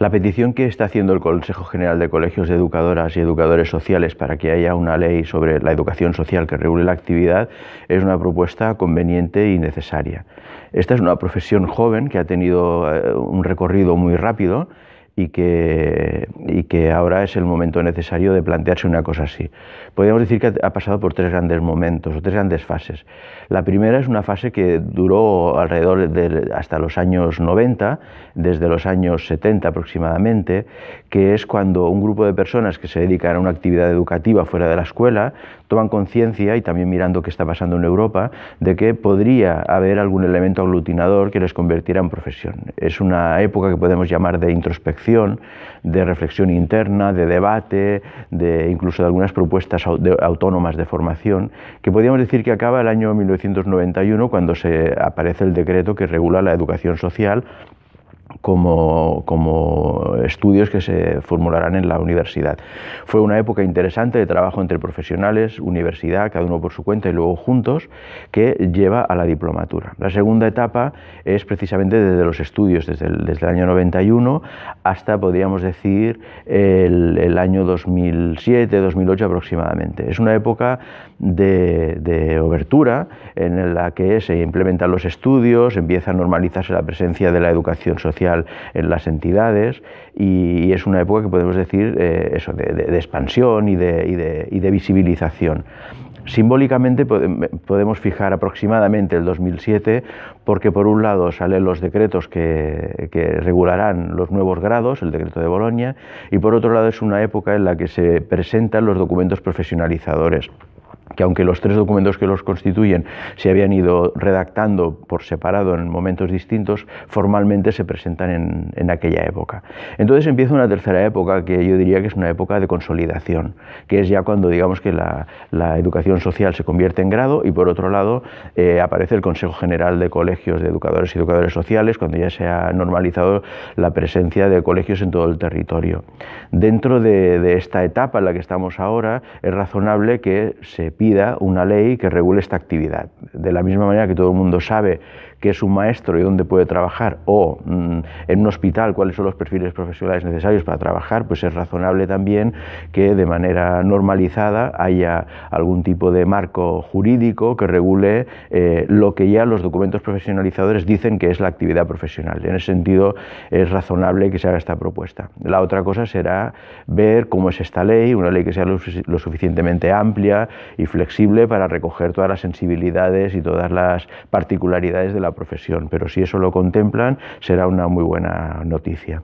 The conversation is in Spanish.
La petición que está haciendo el Consejo General de Colegios de Educadoras y Educadores Sociales para que haya una ley sobre la educación social que regule la actividad es una propuesta conveniente y necesaria. Esta es una profesión joven que ha tenido eh, un recorrido muy rápido y que, que ahora es el momento necesario de plantearse una cosa así. Podríamos decir que ha pasado por tres grandes momentos o tres grandes fases. La primera es una fase que duró alrededor hasta los años 90, desde los años 70 aproximadamente, que es cuando un grupo de personas que se dedican a una actividad educativa fuera de la escuela toman conciencia, y también mirando qué está pasando en Europa, de que podría haber algún elemento aglutinador que les convertiera en profesión. Es una época que podemos llamar de introspección, de reflexión interna, de debate, de incluso de algunas propuestas autónomas de formación, que podríamos decir que acaba el año 1991 cuando se aparece el decreto que regula la educación social como, como, estudios que se formularán en la universidad. Fue una época interesante de trabajo entre profesionales, universidad, cada uno por su cuenta y luego juntos, que lleva a la diplomatura. La segunda etapa es precisamente desde los estudios, desde el, desde el año 91 hasta, podríamos decir, el, año 2007-2008 aproximadamente. Es una época de, de obertura en la que se implementan los estudios, empieza a normalizarse la presencia de la educación social, en las entidades y, es una época que podemos decir eh, eso, de, expansión y de, visibilización. Simbólicamente podemos fijar aproximadamente el 2007 porque por un lado salen los decretos que, que, regularán los nuevos grados, el decreto de Bolonia, y por otro lado es una época en la que se presentan los documentos profesionalizadores que aunque los tres documentos que los constituyen se habían ido redactando por separado en momentos distintos, formalmente se presentan en, aquella época. Entonces empieza una tercera época que yo diría que es una época de consolidación, que es ya cuando digamos que la, educación social se convierte en grado y por otro lado eh, aparece el Consejo General de Colegios de Educadores y Educadores Sociales, cuando ya se ha normalizado la presencia de colegios en todo el territorio. Dentro de, de esta etapa en la que estamos ahora, es razonable que se pida una ley que regule esta actividad. De la misma manera que todo el mundo sabe que es un maestro y dónde puede trabajar, o mm, en un hospital cuáles son los perfiles profesionales necesarios para trabajar, pues es razonable también que de manera normalizada haya algún tipo de marco jurídico que regule eh, lo que ya los documentos profesionalizadores dicen que es la actividad profesional. En ese sentido, es razonable que se haga esta propuesta. La otra cosa será ver cómo es esta ley, una ley que sea lo suficientemente amplia y flexible para recoger todas las sensibilidades y todas las particularidades de la profesión, pero si eso lo contemplan será una muy buena noticia.